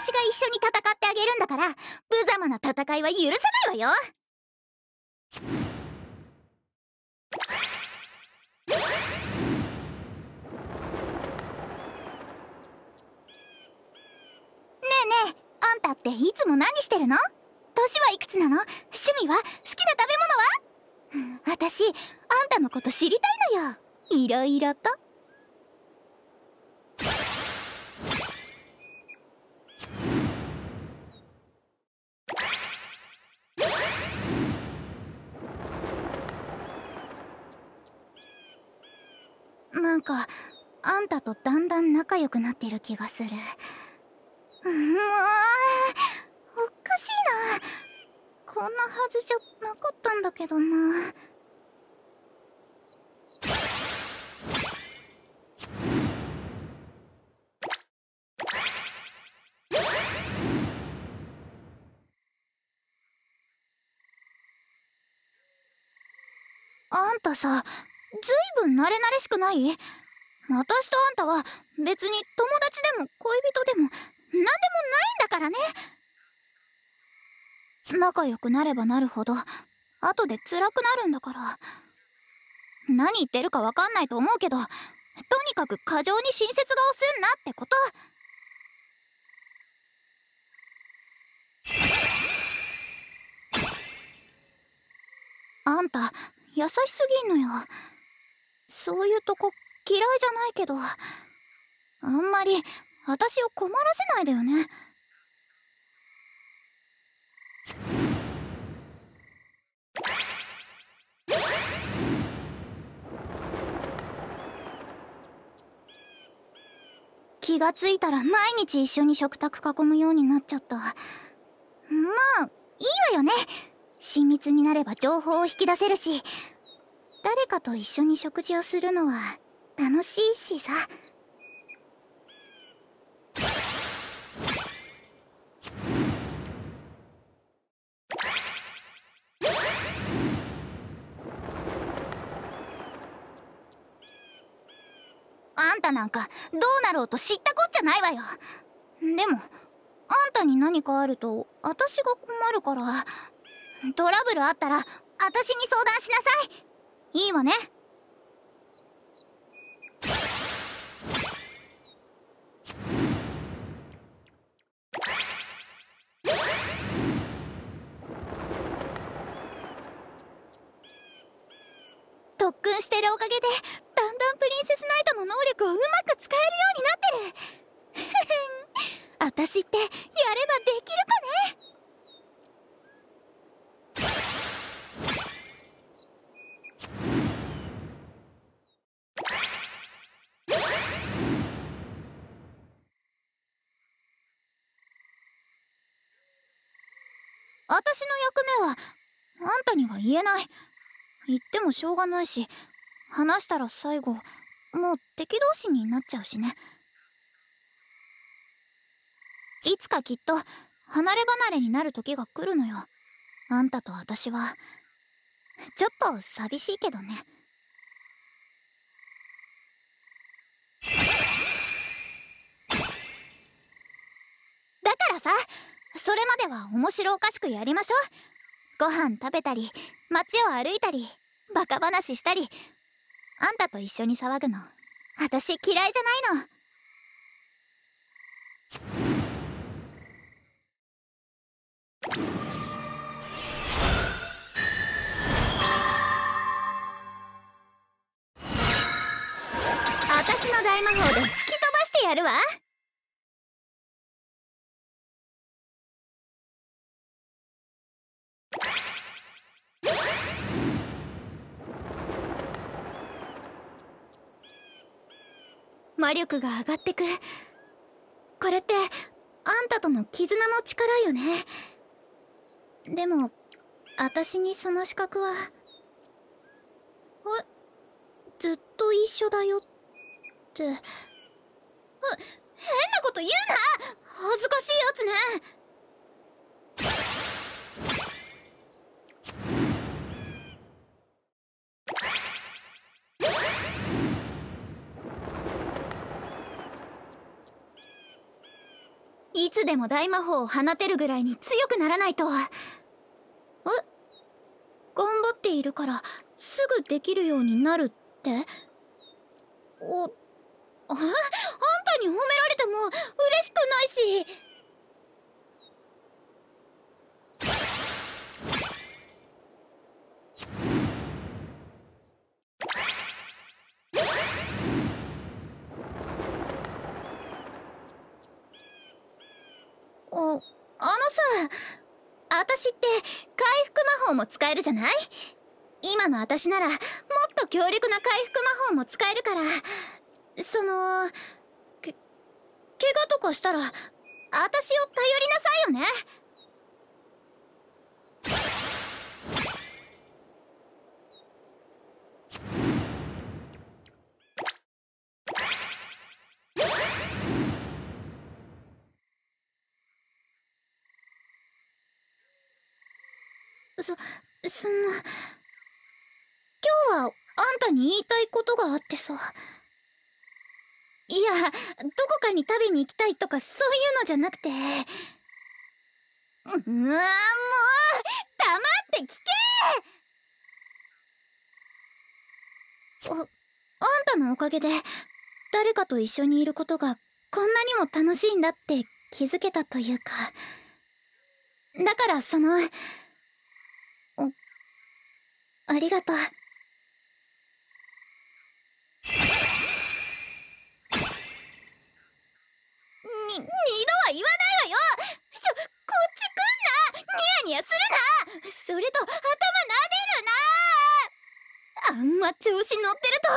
私が一緒に戦ってあげるんだから無様な戦いは許さないわよねえねえあんたっていつも何してるの年はいくつなの趣味は好きな食べ物は、私あんたのこと知りたいのよいろいろと。かあんたとだんだん仲良くなってる気がするもうおかしいなこんなはずじゃなかったんだけどなあんたさずいぶん慣れ慣れしくない私とあんたは別に友達でも恋人でも何でもないんだからね仲良くなればなるほど後で辛くなるんだから何言ってるか分かんないと思うけどとにかく過剰に親切顔すんなってことあんた優しすぎんのよ。そういうとこ嫌いじゃないけどあんまり私を困らせないでよね気がついたら毎日一緒に食卓囲むようになっちゃったまあいいわよね親密になれば情報を引き出せるし誰かと一緒に食事をするのは楽しいしさあんたなんかどうなろうと知ったこっちゃないわよでもあんたに何かあると私が困るからトラブルあったら私に相談しなさいいいわね特訓してるおかげでだんだんプリンセスナイトの能力をうまく使えるようになってる私って私の役目はあんたには言えない言ってもしょうがないし話したら最後もう敵同士になっちゃうしねいつかきっと離れ離れになる時が来るのよあんたと私はちょっと寂しいけどねは面白おかしくやりましょうご飯食べたり街を歩いたりバカ話したりあんたと一緒に騒ぐの私嫌いじゃないの私の大魔法で吹き飛ばしてやるわ魔力が上がってくこれってあんたとの絆の力よねでも私にその資格はえずっと一緒だよって変なこと言うな恥ずかしいやつねいつでも大魔法を放てるぐらいに強くならないとえ頑張っているからすぐできるようになるっておあ あんたに褒められても嬉しくないしあのさ私って回復魔法も使えるじゃない今の私ならもっと強力な回復魔法も使えるからそのけ怪我とかしたら私を頼りなさいよねそ、そんな。今日はあんたに言いたいことがあってさ。いや、どこかに食べに行きたいとかそういうのじゃなくて。うーもう黙って聞けあ、あんたのおかげで、誰かと一緒にいることがこんなにも楽しいんだって気づけたというか。だからその、ありがとう。に、二度は言わないわよちょ、こっち来んなニヤニヤするなそれと頭撫でるなあんま調子乗ってると、